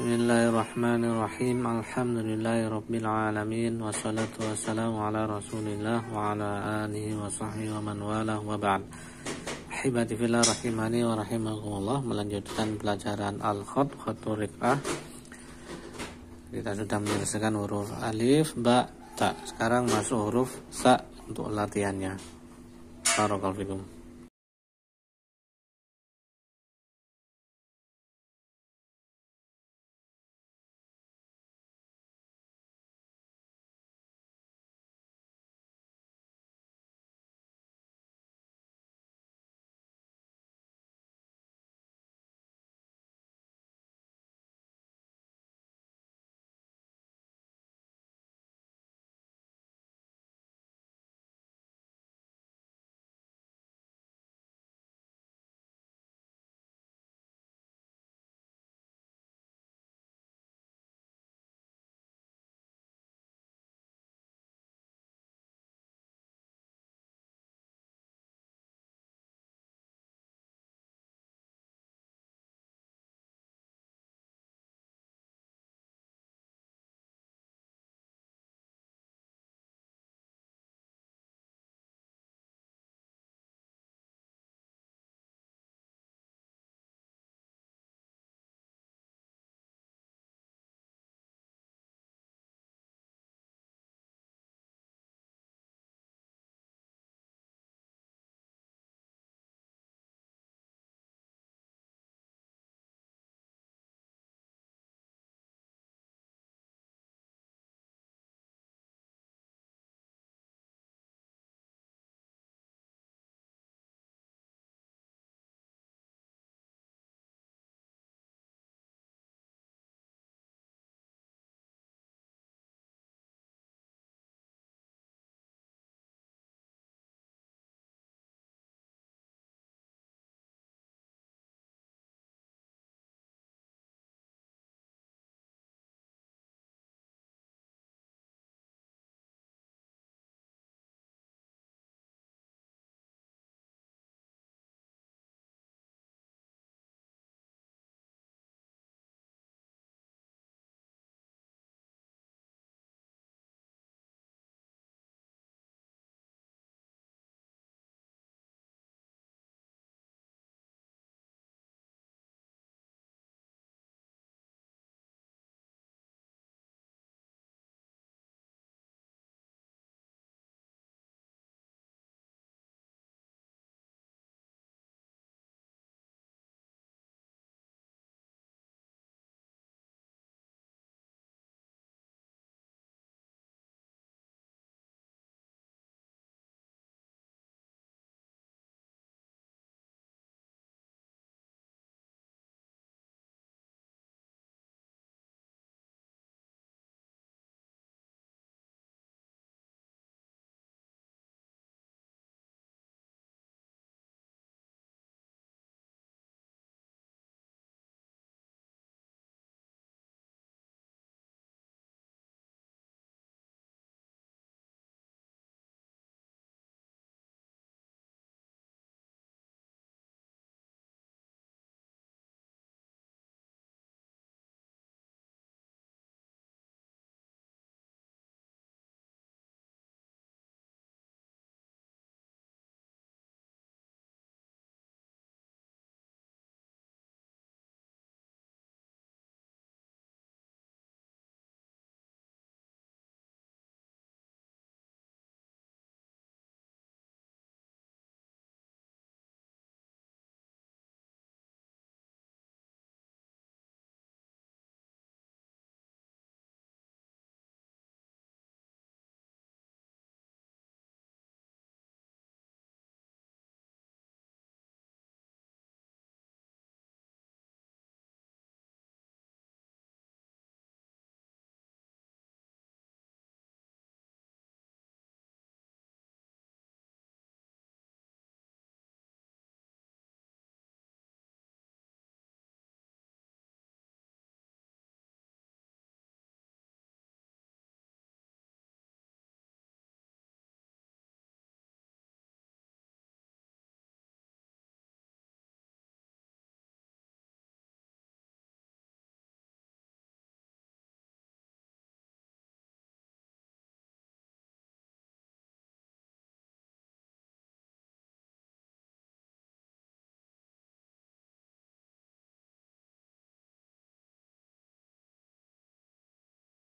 Bismillahirrahmanirrahim Alhamdulillahirrabbilalamin Wassalatu wassalamu ala rasulillah Wa ala alihi wa sahbihi wa man wala wa ba'd Ahibati rahimani wa rahimahumullah Melanjutkan pelajaran Al-Khot Khotul Rik'ah Kita sudah menyelesaikan huruf Alif, Ba, Ta Sekarang masuk huruf Sa untuk latihannya Barakalfikum